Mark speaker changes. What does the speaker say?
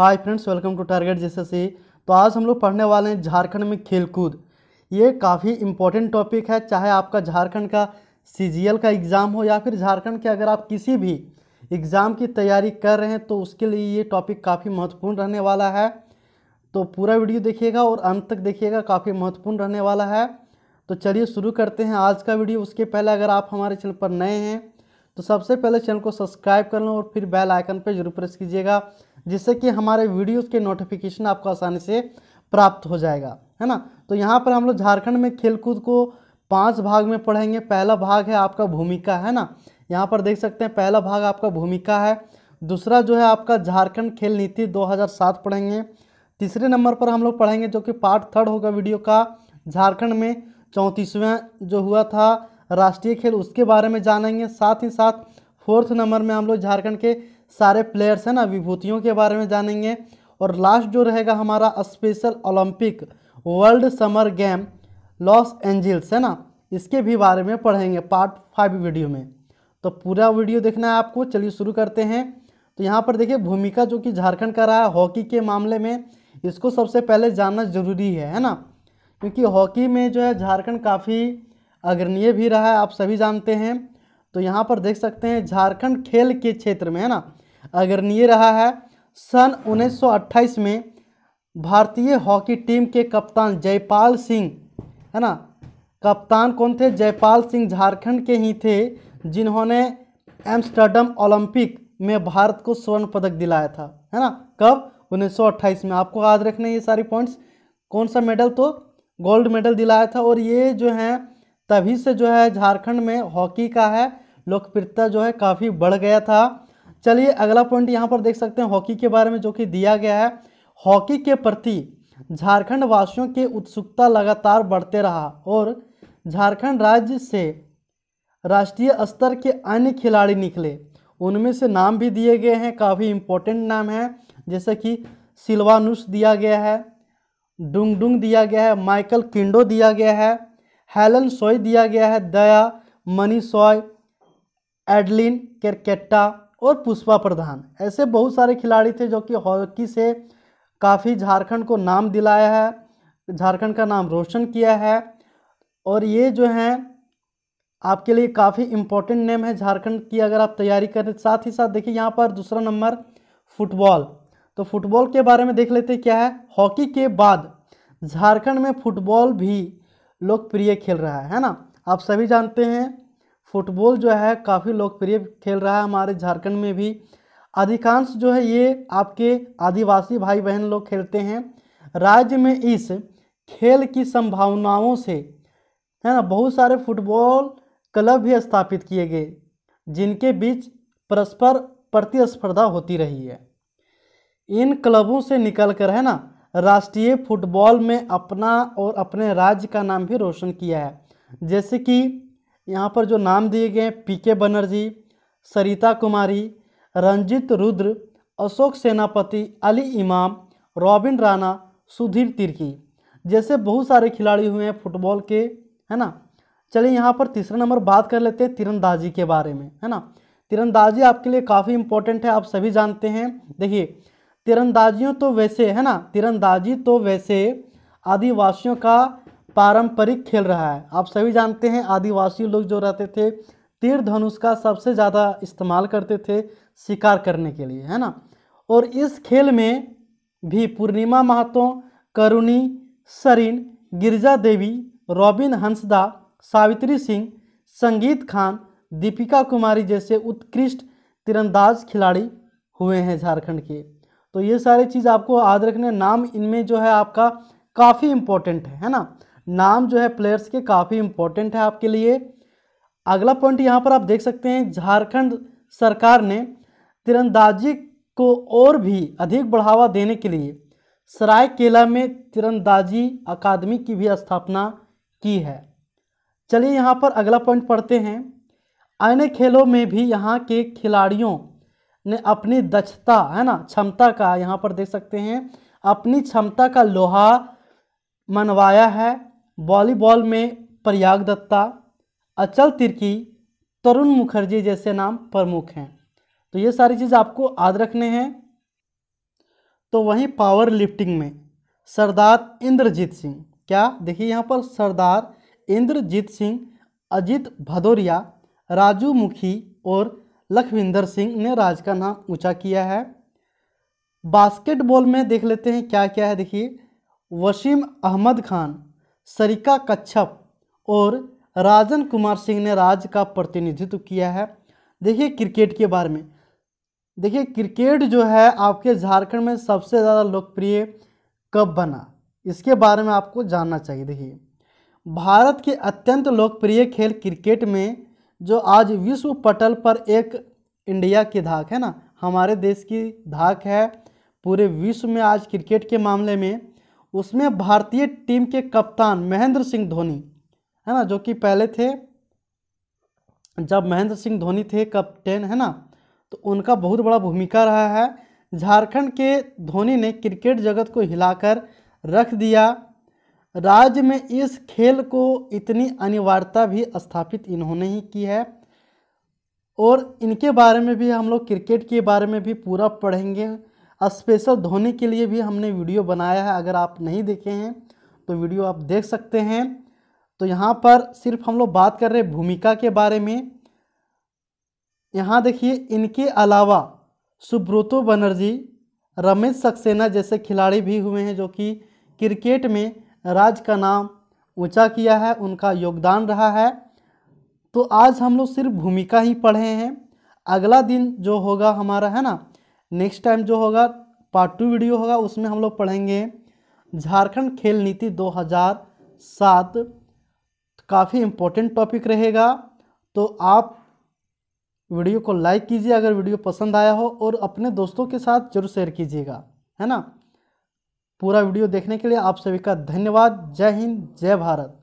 Speaker 1: hi friends welcome to target जैसे से तो आज हम लोग पढ़ने वाले हैं झारखंड में खेलकूद ये काफ़ी इम्पोर्टेंट टॉपिक है चाहे आपका झारखंड का सीजीएल का एग्ज़ाम हो या फिर झारखंड के अगर आप किसी भी एग्ज़ाम की तैयारी कर रहे हैं तो उसके लिए ये टॉपिक काफ़ी महत्वपूर्ण रहने वाला है तो पूरा वीडियो देखिएगा और अंत तक देखिएगा काफ़ी महत्वपूर्ण रहने वाला है तो चलिए शुरू करते हैं आज का वीडियो उसके पहले अगर आप हमारे चैनल पर नए हैं तो सबसे पहले चैनल को सब्सक्राइब कर लें और फिर बेल आइकन पर जरूर प्रेस कीजिएगा जिससे कि हमारे वीडियोस के नोटिफिकेशन आपको आसानी से प्राप्त हो जाएगा है ना तो यहाँ पर हम लोग झारखंड में खेलकूद को पांच भाग में पढ़ेंगे पहला भाग है आपका भूमिका है ना यहाँ पर देख सकते हैं पहला भाग आपका भूमिका है दूसरा जो है आपका झारखंड खेल नीति दो पढ़ेंगे तीसरे नंबर पर हम लोग पढ़ेंगे जो कि पार्ट थर्ड होगा वीडियो का झारखंड में चौंतीसवें जो हुआ था राष्ट्रीय खेल उसके बारे में जानेंगे साथ ही साथ फोर्थ नंबर में हम लोग झारखंड के सारे प्लेयर्स हैं ना विभूतियों के बारे में जानेंगे और लास्ट जो रहेगा हमारा special Olympic world summer game Los Angeles है ना इसके भी बारे में पढ़ेंगे पार्ट फाइव वीडियो में तो पूरा वीडियो देखना है आपको चलिए शुरू करते हैं तो यहाँ पर देखिए भूमिका जो कि झारखंड का रहा है हॉकी के मामले में इसको सबसे पहले जानना जरूरी है है ना क्योंकि हॉकी में जो है झारखंड काफ़ी अग्रणीय भी रहा है आप सभी जानते हैं तो यहाँ पर देख सकते हैं झारखंड खेल के क्षेत्र में है ना अग्रणीय रहा है सन 1928 में भारतीय हॉकी टीम के कप्तान जयपाल सिंह है ना कप्तान कौन थे जयपाल सिंह झारखंड के ही थे जिन्होंने एम्स्टर्डम ओलंपिक में भारत को स्वर्ण पदक दिलाया था है ना कब 1928 में आपको याद रखना ये सारी पॉइंट्स कौन सा मेडल तो गोल्ड मेडल दिलाया था और ये जो है तभी से जो है झारखंड में हॉकी का है लोकप्रियता जो है काफ़ी बढ़ गया था चलिए अगला पॉइंट यहाँ पर देख सकते हैं हॉकी के बारे में जो कि दिया गया है हॉकी के प्रति झारखंड वासियों की उत्सुकता लगातार बढ़ते रहा और झारखंड राज्य से राष्ट्रीय स्तर के अन्य खिलाड़ी निकले उनमें से नाम भी दिए गए हैं काफ़ी इम्पोर्टेंट नाम हैं जैसे कि सिल्वानुस दिया गया है डुंग डुंग दिया गया है माइकल किंडो दिया गया है हेलन सोई दिया गया है दया मनी सोय एडलिन केरकेट्टा और पुष्पा प्रधान ऐसे बहुत सारे खिलाड़ी थे जो कि हॉकी से काफ़ी झारखंड को नाम दिलाया है झारखंड का नाम रोशन किया है और ये जो हैं आपके लिए काफ़ी इम्पोर्टेंट नेम है झारखंड की अगर आप तैयारी करें साथ ही साथ देखिए यहाँ पर दूसरा नंबर फुटबॉल तो फुटबॉल के बारे में देख लेते क्या है हॉकी के बाद झारखंड में फुटबॉल भी लोकप्रिय खेल रहा है, है ना आप सभी जानते हैं फुटबॉल जो है काफ़ी लोकप्रिय खेल रहा है हमारे झारखंड में भी अधिकांश जो है ये आपके आदिवासी भाई बहन लोग खेलते हैं राज्य में इस खेल की संभावनाओं से है ना बहुत सारे फुटबॉल क्लब भी स्थापित किए गए जिनके बीच परस्पर प्रतिस्पर्धा होती रही है इन क्लबों से निकलकर है ना राष्ट्रीय फुटबॉल में अपना और अपने राज्य का नाम भी रोशन किया है जैसे कि यहाँ पर जो नाम दिए गए हैं पी के बनर्जी सरिता कुमारी रंजित रुद्र अशोक सेनापति अली इमाम रॉबिन राणा सुधीर तिर्की जैसे बहुत सारे खिलाड़ी हुए हैं फुटबॉल के है ना चलिए यहाँ पर तीसरा नंबर बात कर लेते हैं तिरंदाजी के बारे में है ना तिरंदाजी आपके लिए काफ़ी इंपॉर्टेंट है आप सभी जानते हैं देखिए तिरंदाजियों तो वैसे है ना तिरंदाजी तो वैसे आदिवासियों का पारंपरिक खेल रहा है आप सभी जानते हैं आदिवासी लोग जो रहते थे तीर धनुष का सबसे ज़्यादा इस्तेमाल करते थे शिकार करने के लिए है ना और इस खेल में भी पूर्णिमा महतो करुणी सरीन गिरजा देवी रॉबिन हंसदा सावित्री सिंह संगीत खान दीपिका कुमारी जैसे उत्कृष्ट तीरंदाज खिलाड़ी हुए हैं झारखंड के तो ये सारी चीज़ आपको याद रखने नाम इनमें जो है आपका काफ़ी इम्पोर्टेंट है है ना नाम जो है प्लेयर्स के काफ़ी इम्पोर्टेंट है आपके लिए अगला पॉइंट यहाँ पर आप देख सकते हैं झारखंड सरकार ने तिरंदाजी को और भी अधिक बढ़ावा देने के लिए सरायकेला में तिरंदाजी अकादमी की भी स्थापना की है चलिए यहाँ पर अगला पॉइंट पढ़ते हैं अन्य खेलों में भी यहाँ के खिलाड़ियों ने अपनी दक्षता है ना क्षमता का यहाँ पर देख सकते हैं अपनी क्षमता का लोहा मनवाया है वॉलीबॉल में प्रयाग दत्ता अचल तिर्की तरुण मुखर्जी जैसे नाम प्रमुख हैं तो ये सारी चीज़ आपको याद रखने हैं तो वहीं पावर लिफ्टिंग में सरदार इंद्रजीत सिंह क्या देखिए यहाँ पर सरदार इंद्रजीत सिंह अजीत भदौरिया राजू मुखी और लखविंदर सिंह ने राज का नाम ऊंचा किया है बास्केटबॉल में देख लेते हैं क्या क्या है देखिए वसीम अहमद खान सरिका कच्छप और राजन कुमार सिंह ने राज्य का प्रतिनिधित्व किया है देखिए क्रिकेट के बारे में देखिए क्रिकेट जो है आपके झारखंड में सबसे ज़्यादा लोकप्रिय कब बना इसके बारे में आपको जानना चाहिए देखिए भारत के अत्यंत लोकप्रिय खेल क्रिकेट में जो आज विश्व पटल पर एक इंडिया की धाक है ना हमारे देश की धाक है पूरे विश्व में आज क्रिकेट के मामले में उसमें भारतीय टीम के कप्तान महेंद्र सिंह धोनी है ना जो कि पहले थे जब महेंद्र सिंह धोनी थे कप्टेन है ना तो उनका बहुत बड़ा भूमिका रहा है झारखंड के धोनी ने क्रिकेट जगत को हिलाकर रख दिया राज्य में इस खेल को इतनी अनिवार्यता भी स्थापित इन्होंने ही की है और इनके बारे में भी हम लोग क्रिकेट के बारे में भी पूरा पढ़ेंगे स्पेशल धोनी के लिए भी हमने वीडियो बनाया है अगर आप नहीं देखे हैं तो वीडियो आप देख सकते हैं तो यहाँ पर सिर्फ हम लोग बात कर रहे हैं भूमिका के बारे में यहाँ देखिए इनके अलावा सुब्रतो बनर्जी रमेश सक्सेना जैसे खिलाड़ी भी हुए हैं जो कि क्रिकेट में राज का नाम ऊंचा किया है उनका योगदान रहा है तो आज हम लोग सिर्फ भूमिका ही पढ़े हैं अगला दिन जो होगा हमारा है ना नेक्स्ट टाइम जो होगा पार्ट टू वीडियो होगा उसमें हम लोग पढ़ेंगे झारखंड खेल नीति 2007 काफ़ी इम्पोर्टेंट टॉपिक रहेगा तो आप वीडियो को लाइक कीजिए अगर वीडियो पसंद आया हो और अपने दोस्तों के साथ जरूर शेयर कीजिएगा है ना पूरा वीडियो देखने के लिए आप सभी का धन्यवाद जय हिंद जय भारत